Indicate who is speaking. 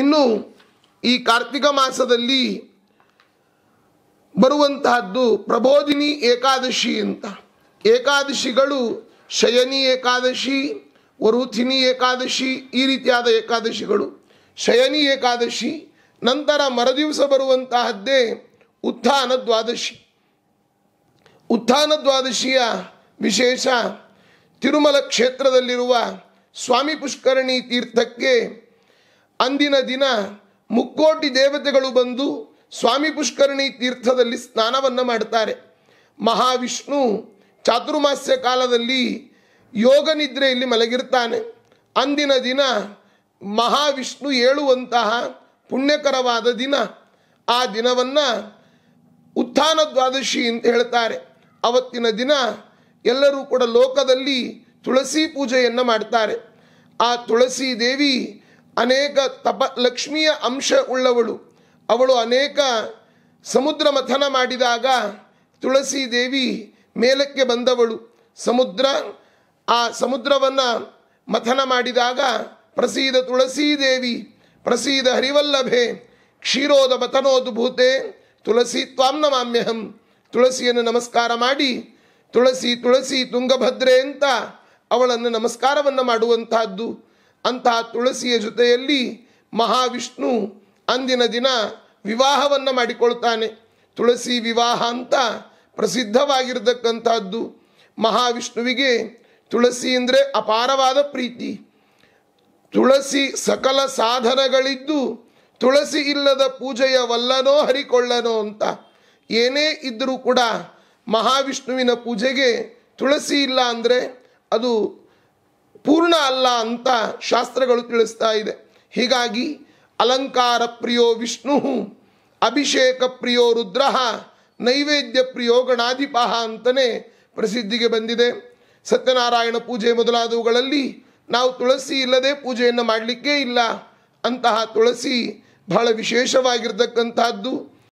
Speaker 1: ಇನ್ನು ಈ ಕಾರ್ತಿಕ ಮಾಸದಲ್ಲಿ ಬರುವಂತಹದ್ದು ಪ್ರಬೋಧಿನಿ ಏಕಾದಶಿ ಅಂತ ಏಕಾದಶಿಗಳು ಶಯನಿ ಏಕಾದಶಿ ವರುಥಿನಿ ಏಕಾದಶಿ ಈ ರೀತಿಯಾದ ಏಕಾದಶಿಗಳು ಶಯನಿ ಏಕಾದಶಿ ನಂತರ ಮರದಿವಸ ಬರುವಂತಹದ್ದೇ ಉತ್ಥಾನ ದ್ವಾದಶಿ ಉತ್ಥಾನ ದ್ವಾದಶಿಯ ವಿಶೇಷ ತಿರುಮಲ ಕ್ಷೇತ್ರದಲ್ಲಿರುವ ಸ್ವಾಮಿ ಪುಷ್ಕರಣಿ ತೀರ್ಥಕ್ಕೆ ಅಂದಿನ ದಿನ ಮುಕ್ಕೋಟಿ ದೇವತೆಗಳು ಬಂದು ಸ್ವಾಮಿ ಪುಷ್ಕರಣಿ ತೀರ್ಥದಲ್ಲಿ ಸ್ನಾನವನ್ನು ಮಾಡ್ತಾರೆ ಮಹಾವಿಷ್ಣು ಚಾತುರ್ಮಾಸ್ಯ ಕಾಲದಲ್ಲಿ ಯೋಗ ನಿದ್ರೆಯಲ್ಲಿ ಮಲಗಿರ್ತಾನೆ ಅಂದಿನ ದಿನ ಮಹಾವಿಷ್ಣು ಏಳುವಂತಹ ಪುಣ್ಯಕರವಾದ ದಿನ ಆ ದಿನವನ್ನು ಉತ್ಥಾನ ದ್ವಾದಶಿ ಅಂತ ಹೇಳ್ತಾರೆ ಅವತ್ತಿನ ದಿನ ಎಲ್ಲರೂ ಕೂಡ ಲೋಕದಲ್ಲಿ ತುಳಸಿ ಪೂಜೆಯನ್ನು ಮಾಡ್ತಾರೆ ಆ ತುಳಸಿ ದೇವಿ ಅನೇಕ ತಪ ಲಕ್ಷ್ಮಿಯ ಅಂಶ ಉಳ್ಳವಳು ಅವಳು ಅನೇಕ ಸಮುದ್ರ ಮಥನ ಮಾಡಿದಾಗ ತುಳಸಿ ದೇವಿ ಮೇಲಕ್ಕೆ ಬಂದವಳು ಸಮುದ್ರ ಆ ಸಮುದ್ರವನ್ನು ಮಥನ ಮಾಡಿದಾಗ ಪ್ರಸೀದ ತುಳಸೀದೇವಿ ಪ್ರಸೀದ ಹರಿವಲ್ಲಭೆ ಕ್ಷೀರೋದ ಮಥನೋದ್ಭೂತೆ ತುಳಸಿ ತ್ವಾಂ ಮಾಮ್ಯಹಂ ತುಳಸಿಯನ್ನು ನಮಸ್ಕಾರ ಮಾಡಿ ತುಳಸಿ ತುಳಸಿ ತುಂಗಭದ್ರೆ ಅಂತ ಅವಳನ್ನು ನಮಸ್ಕಾರವನ್ನು ಮಾಡುವಂತಹದ್ದು ಅಂತಹ ತುಳಸಿಯ ಜೊತೆಯಲ್ಲಿ ಮಹಾವಿಷ್ಣು ಅಂದಿನ ದಿನ ವಿವಾಹವನ್ನು ಮಾಡಿಕೊಳ್ತಾನೆ ತುಳಸಿ ವಿವಾಹ ಅಂತ ಪ್ರಸಿದ್ಧವಾಗಿರತಕ್ಕಂಥದ್ದು ಮಹಾವಿಷ್ಣುವಿಗೆ ತುಳಸಿ ಅಂದರೆ ಅಪಾರವಾದ ಪ್ರೀತಿ ತುಳಸಿ ಸಕಲ ಸಾಧನಗಳಿದ್ದು ತುಳಸಿ ಇಲ್ಲದ ಪೂಜೆಯ ವಲ್ಲನೋ ಹರಿಕೊಳ್ಳನೋ ಅಂತ ಏನೇ ಇದ್ದರೂ ಕೂಡ ಮಹಾವಿಷ್ಣುವಿನ ಪೂಜೆಗೆ ತುಳಸಿ ಇಲ್ಲ ಅಂದರೆ ಅದು ಪೂರ್ಣ ಅಲ್ಲ ಅಂತ ಶಾಸ್ತ್ರಗಳು ತಿಳಿಸ್ತಾ ಇದೆ ಹೀಗಾಗಿ ಅಲಂಕಾರ ಪ್ರಿಯೋ ವಿಷ್ಣು ಅಭಿಷೇಕ ಪ್ರಿಯೋ ರುದ್ರ ನೈವೇದ್ಯ ಪ್ರಿಯೋ ಗಣಾಧಿಪ ಅಂತಲೇ ಪ್ರಸಿದ್ಧಿಗೆ ಬಂದಿದೆ ಸತ್ಯನಾರಾಯಣ ಪೂಜೆ ಮೊದಲಾದವುಗಳಲ್ಲಿ ನಾವು ತುಳಸಿ ಇಲ್ಲದೆ ಪೂಜೆಯನ್ನು ಮಾಡಲಿಕ್ಕೇ ಇಲ್ಲ ಅಂತಹ ತುಳಸಿ ಬಹಳ ವಿಶೇಷವಾಗಿರ್ತಕ್ಕಂಥದ್ದು